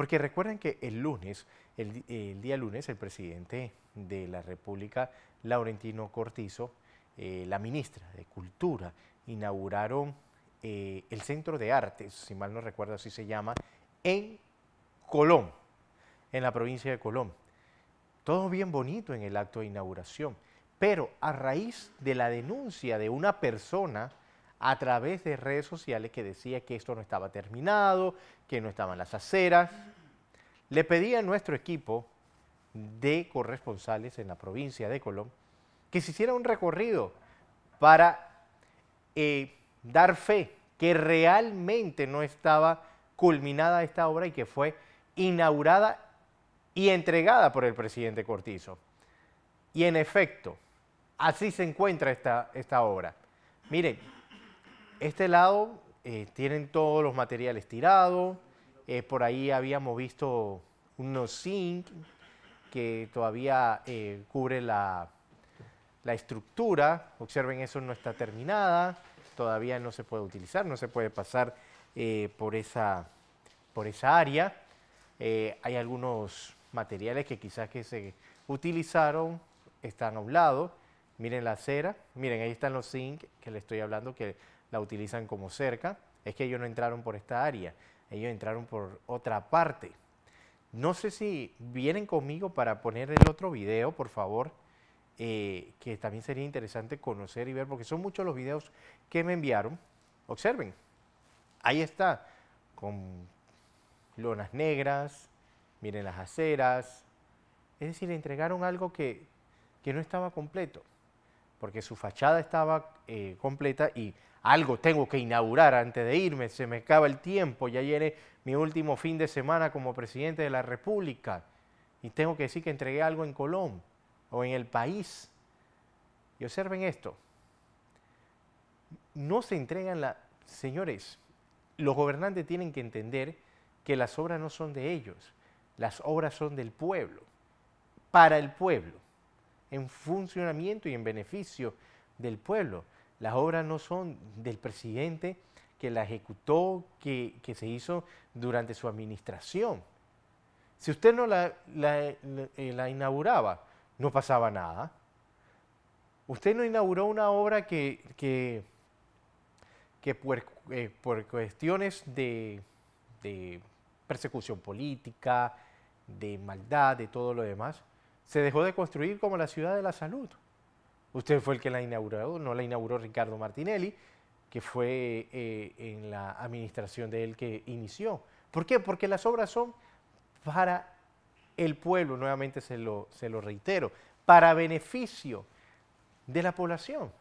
Porque recuerden que el lunes, el, día lunes, el presidente de la República, Laurentino Cortizo, eh, la ministra de Cultura, inauguraron eh, el Centro de Artes, si mal no recuerdo así se llama, en Colón, en la provincia de Colón. Todo bien bonito en el acto de inauguración, pero a raíz de la denuncia de una persona a través de redes sociales que decía que esto no estaba terminado, que no estaban las aceras. Le pedí a nuestro equipo de corresponsales en la provincia de Colón que se hiciera un recorrido para eh, dar fe que realmente no estaba culminada esta obra y que fue inaugurada y entregada por el presidente Cortizo. Y en efecto, así se encuentra esta, esta obra. Miren, este lado eh, tienen todos los materiales tirados. Eh, por ahí habíamos visto unos zinc que todavía eh, cubre la, estructura. Observen, eso no está terminada. Todavía no se puede utilizar, no se puede pasar por, esa, por esa área. hay algunos materiales que quizás que se utilizaron están a un lado. Miren la acera, miren, ahí están los zinc que les estoy hablando que la utilizan como cerca, es que ellos no entraron por esta área, ellos entraron por otra parte. No sé si vienen conmigo para poner el otro video, por favor, eh, que también sería interesante conocer y ver, porque son muchos los videos que me enviaron. Observen, ahí está, con lonas negras, miren las aceras. Es decir, le entregaron algo que no estaba completo porque su fachada estaba eh, completa y algo tengo que inaugurar antes de irme, se me acaba el tiempo, ya llené mi último fin de semana como presidente de la República y tengo que decir que entregué algo en Colón o en el país. Y observen esto, no se entregan las... Señores, los gobernantes tienen que entender que las obras no son de ellos, las obras son del pueblo, para el pueblo en funcionamiento y en beneficio del pueblo. Las obras no son del presidente que la ejecutó, que, se hizo durante su administración. Si usted no eh, la, inauguraba, no pasaba nada. Usted no inauguró una obra que, eh, por, cuestiones de persecución política, de maldad, de todo lo demás, se dejó de construir como la ciudad de la salud. Usted fue el que la inauguró, no la inauguró Ricardo Martinelli, que fue eh, en la administración de él que inició. ¿Por qué? Porque las obras son para el pueblo, nuevamente se lo, se lo reitero, para beneficio de la población.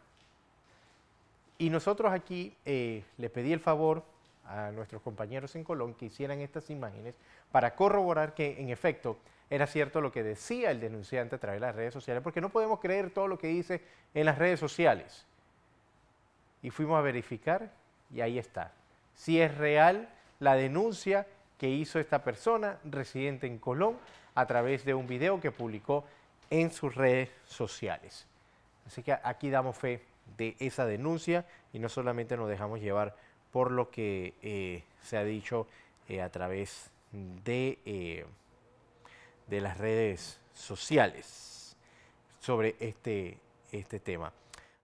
Y nosotros aquí eh, le pedí el favor a nuestros compañeros en Colón que hicieran estas imágenes para corroborar que en efecto era cierto lo que decía el denunciante a través de las redes sociales, porque no podemos creer todo lo que dice en las redes sociales. Y fuimos a verificar y ahí está. Si es real la denuncia que hizo esta persona residente en Colón a través de un video que publicó en sus redes sociales. Así que aquí damos fe de esa denuncia y no solamente nos dejamos llevar por lo que eh, se ha dicho eh, a través de, eh, de las redes sociales sobre este, este tema.